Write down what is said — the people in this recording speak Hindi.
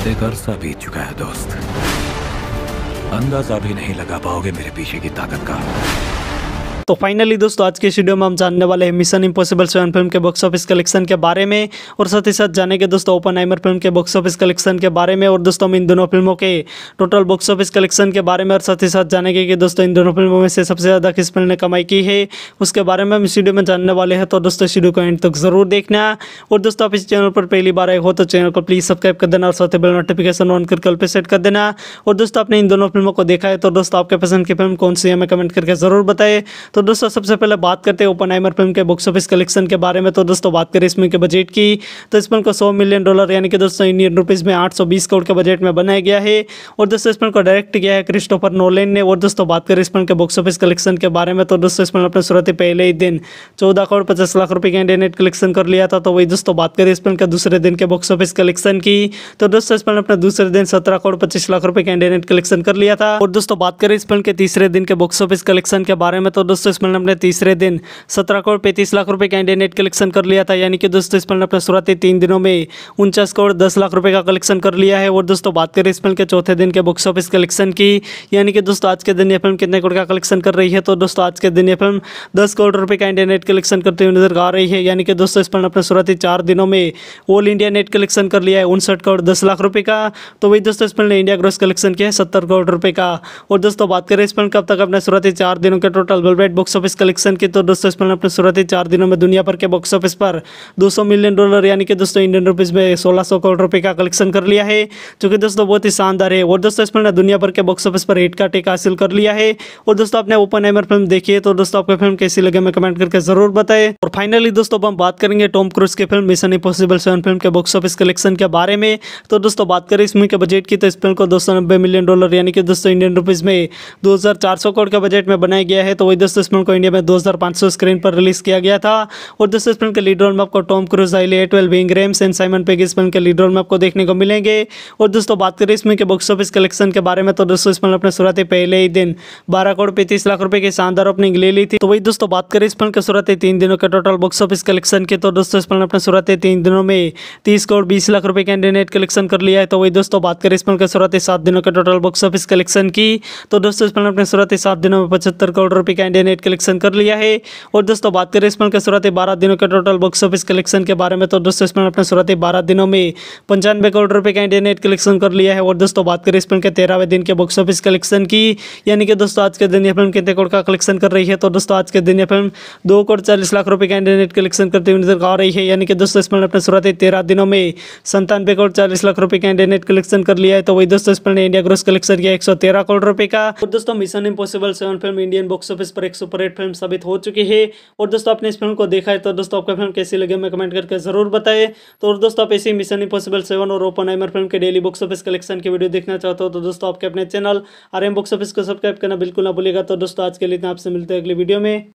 हफ्ते का अरसा बीत चुका है दोस्त अंदाजा भी नहीं लगा पाओगे मेरे पीछे की ताकत का तो फाइनली दोस्तों आज के वीडियो में हम जानने वाले हैं मिशन इम्पॉसिबल सेवन फिल्म के बॉक्स ऑफिस कलेक्शन के बारे में और साथ ही साथ जानेंगे दोस्तों ओपन आइमर फिल्म के बॉक्स ऑफिस कलेक्शन के बारे में और दोस्तों हम इन दोनों फिल्मों के टोटल बॉक्स ऑफिस कलेक्शन के बारे में और साथ ही साथ जानेंगे कि दोस्तों इन दोनों फिल्मों में से सबसे ज़्यादा किस फिल्म ने कमाई की है उसके बारे में हम इस वीडियो में जानने वाले हैं तो दोस्तों इस को एंड तक ज़रूर देखना और दोस्तों आप इस चैनल पर पहली बार आए हो तो चैनल को प्लीज़ सब्सक्राइब कर देना और साथ ही बेल नोटिफिकेशन ऑन कर कल पर सेट कर देना और दोस्तों आपने इन दोनों फिल्मों को देखा है तो दोस्तों आपके पसंद की फिल्म कौन सी है हमें कमेंट करके ज़रूर बताएं तो तो दोस्तों सबसे पहले बात करते हैं ओपन आइमर फिल्म के बॉक्स ऑफिस कलेक्शन के बारे में तो दोस्तों बात करें इसमें के बजट की तो इस फिल्म को सौ मिलियन डॉलर यानी कि दोस्तों इंडियन रुपीज़ में आठ करोड़ के बजट में बनाया गया है और दोस्तों इस फिल्म को डायरेक्ट किया है क्रिस्टोफर नोलेन ने और दोस्तों बात करें इस फिल्म के बॉक्स ऑफिस कलेक्शन के बारे में तो दोस्तों इस फिल्म अपने शुरुआती पहले ही दिन चौदह करोड़ पचास लाख रुपये का इंडिया नेट कलेक्शन कर लिया था तो वही दोस्तों बात करें इस फिल्म के दूसरे दिन के बॉक्स ऑफिस कलेक्शन की तो दोस्तों इस फिल्म अपने दूसरे दिन सत्रह करोड़ पच्चीस लाख रुपये का इंडिया नेट कलेक्शन कर लिया था और दोस्तों बात करें इस फिल्म के तीसरे दिन के बॉक्स ऑफिस कलेक्शन के बारे में तो दोस्तों दोस्तों इस मिल अपने तीसरे दिन सत्रह करोड़ पैंतीस लाख रुपए का इंडिया नेट कलेक्शन कर लिया था यानी कि दोस्तों इस मैंने अपने शुरुआती तीन दिनों में उनचास करोड़ दस लाख रुपये का कलेक्शन कर लिया है और दोस्तों बात करें इस फिल्म के चौथे दिन के बॉक्स ऑफिस कलेक्शन की यानी कि दोस्तों आज के दिन यह फिल्म कितने करोड़ का कलेक्शन कर रही है तो दोस्तों आज के दिन यह फिल्म दस करोड़ रुपये का इंडिया नेट कलेक्शन करते हुए नजर आ रही है यानी कि दोस्तों इस फिल्म अपने शुरुआती चार दिनों में ऑल इंडिया नेट कलेक्शन कर लिया है उनसठ करोड़ दस लाख रुपये का तो वही दोस्तों इस फिल्म ने इंडिया ग्रोस कलेक्शन किया है सत्तर करोड़ रुपये का और दोस्तों बात करें इस फिल्म कब तक अपने शुरुआती चार दिनों के टोटल बल्बेट नाइट बॉक्स ऑफिस कलेक्शन की तो दोस्तों इसमें अपने शुरुआती चार दिनों में दुनिया भर के बॉक्स ऑफिस पर 200 मिलियन डॉलर यानी कि दोस्तों इंडियन रुपीज़ में 1600 करोड़ रुपये का कलेक्शन कर लिया है जो कि दोस्तों बहुत ही शानदार है और दोस्तों इसमें दुनिया भर के बॉक्स ऑफिस पर हिट का टेक हासिल कर लिया है और दोस्तों आपने ओपन एमर फिल्म देखी है तो दोस्तों आपको फिल्म कैसी लगे हमें कमेंट करके जरूर बताए और फाइनली दोस्तों हम बात करेंगे टॉम क्रूज की film mission impossible seven film के बॉक्स ऑफिस कलेक्शन के बारे में तो दोस्तों बात करें इस फिल्म के बजट की तो इस फिल्म को दो मिलियन डॉलर यानी कि दोस्तों इंडियन रुपीज़ में दो करोड़ के बजट में बनाया गया है तो वही दोस्तों दोस्तों को इंडिया में 2500 स्क्रीन पर रिलीज किया गया था और दोस्तों इस के लीड रोल में आपको Tom Cruise Hayley Atwell Ving Rhames and Simon Pegg इस फिल्म के लीड रोल में आपको देखने को मिलेंगे और दोस्तों बात करें इसमें के बॉक्स ऑफिस कलेक्शन के बारे में तो दोस्तों इस फिल्म अपने शुरुआती पहले ही दिन बारह करोड़ पैंतीस लाख रुपये की शानदार ओपनिंग ले ली थी तो वही दोस्तों बात करें इस फिल्म के शुरुआती तीन दिनों के टोटल बॉक्स ऑफिस कलेक्शन के तो दोस्तों इस फिल्म अपने शुरुआती तीन दिनों में तीस करोड़ बीस लाख रुपये का इंटरनेट कलेक्शन कर लिया है तो वही दोस्तों बात करें इस फिल्म के शुरुआती सात दिनों के टोटल बॉक्स ऑफिस कलेक्शन की तो दोस्तों इस फिल्म अपने शुरुआती सात दिनों में पचहत्तर करोड़ रुपये का इंडियन नेट कलेक्शन कर लिया है और दोस्तों बात करें इसमें शुरुआती बारह दिनों के टोटल बॉक्स ऑफिस कलेक्शन के बारे में तो दोस्तों इसमें अपने शुरुआती बारह दिनों में पंचानवे करोड़ रुपये का इंडिया नेट कलेक्शन कर लिया है और दोस्तों बात करें इसमें तेरहवें दिन के बॉक्स ऑफिस कलेक्शन की यानी कि दोस्तों आज के दिन यह फिल्म कितने करोड़ का कलेक्शन कर रही है तो दोस्तों आज के दिन यह फिल्म दो करोड़ चालीस लाख रुपये का इंडिया नेट कलेक्शन करते हुए नजर आ रही है यानी कि दोस्तों इसमें अपने शुरुआती तेरह दिनों में संतानवे करोड़ चालीस लाख रुपये का इंडिया नेट कलेक्शन कर लिया है तो वही दोस्तों इसमें इंडिया ग्रोस कलेक्शन किया एक करोड़ रुपये का और दोस्तों mission impossible seven film Indian box office पर एक सुपर हिट फिल्म साबित हो चुकी है और दोस्तों आपने इस फिल्म को देखा है तो दोस्तों आपका फिल्म कैसी लगे हमें कमेंट करके जरूर बताए तो और दोस्तों आप ऐसी मिशन इम्पॉसिबल सेवन और ओपन आइमर फिल्म के डेली बुक्स ऑफिस कलेक्शन की वीडियो देखना चाहते हो तो दोस्तों आपके अपने चैनल आर बुक्स ऑफिस को सब्सक्राइब करना बिल्कुल ना भूलेगा तो दोस्तों आज के लिए इतना आपसे मिलते हैं अगली वीडियो में